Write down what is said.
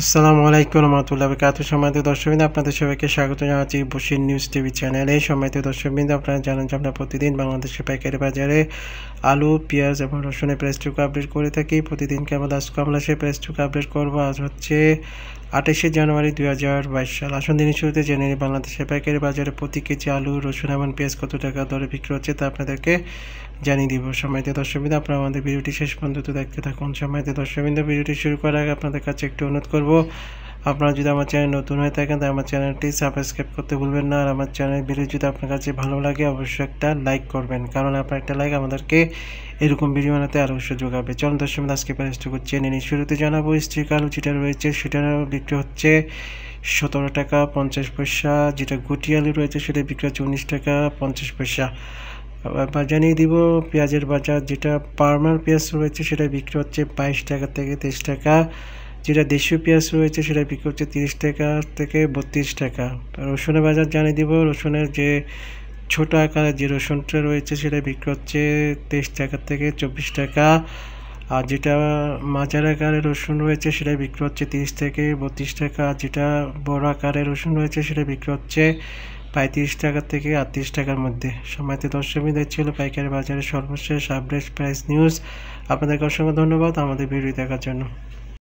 আসসালামু আলাইকুম রহমতুল্লাহ বাকাত সময় দর্শকবৃন্দ আপনাদের সবাইকে স্বাগত জানাচ্ছি বসির নিউজ টিভি চ্যানেলে সম্মানিত দর্শকবৃন্দ আপনারা জানেন যে আমরা প্রতিদিন বাংলাদেশের পাইকারি বাজারে আলু পেঁয়াজ এবং রসুনের প্রেসটুকু আপডেট করে থাকি প্রতিদিনকে আমরা আজকে আমরা সেই প্রেসটুকু আপডেট করবো আজ হচ্ছে আঠাশে জানুয়ারি দুই হাজার বাইশ সাল আসন দিনের শুরুতে জেনে নিই বাংলাদেশের পাইকারি বাজারে প্রতি কেজি আলু রসুন এবং পেঁয়াজ কত টাকা দরে বিক্রি হচ্ছে তা আপনাদেরকে জানিয়ে দিব সময়তে দর্শকবৃন্দ আপনারা আমাদের ভিডিওটি শেষ পর্যন্ত দেখতে থাকুন সময়তে দর্শকবৃন্দ ভিডিওটি শুরু করার আগে আপনাদের কাছে একটু অনুরোধ করব আপনারা যদি আমার চ্যানেল নতুন হয়ে থাকেন তাহলে আমার চ্যানেলটি সাবস্ক্রাইব করতে ভুলবেন না আর আমার চ্যানেল ভিডিও যদি আপনার কাছে ভালো লাগে অবশ্যই একটা লাইক করবেন কারণ আপনার একটা লাইক আমাদেরকে এরকম ভিডিও বানাতে আরও হবে চলুন দর্শক আজকে প্যারেস্ট করছি নিনি শুরুতে জানাবো স্ত্রী আলু যেটা রয়েছে সেটার বিক্রি হচ্ছে সতেরো টাকা পঞ্চাশ পয়সা যেটা গুটি আলু রয়েছে সেটা বিক্রি হচ্ছে উনিশ টাকা পঞ্চাশ পয়সা জানিয়ে দিব পেঁয়াজের বাজার যেটা পার্মার পেঁয়াজ রয়েছে সেটা বিক্রি হচ্ছে বাইশ টাকা থেকে তেইশ টাকা যেটা দেশীয় পেঁয়াজ রয়েছে সেটা বিক্রি হচ্ছে তিরিশ টাকা থেকে বত্রিশ টাকা রসুনের বাজার জানিয়ে দিব রসুনের যে ছোট আকারের যে রসুনটা রয়েছে সেটা বিক্রি হচ্ছে তেইশ টাকা থেকে চব্বিশ টাকা আর যেটা মাঝার আকারের রসুন রয়েছে সেটা বিক্রি হচ্ছে তিরিশ থেকে বত্রিশ টাকা আর যেটা বড় আকারের রসুন রয়েছে সেটা বিক্রি হচ্ছে পঁয়ত্রিশ টাকা থেকে আটত্রিশ টাকার মধ্যে সময়তে দর্শকবিদ ছিল পাইকারি বাজারের সর্বশেষ আপডেট প্রাইস নিউজ আপনাদেরকে অসংখ্য ধন্যবাদ আমাদের ভিডিও দেখার জন্য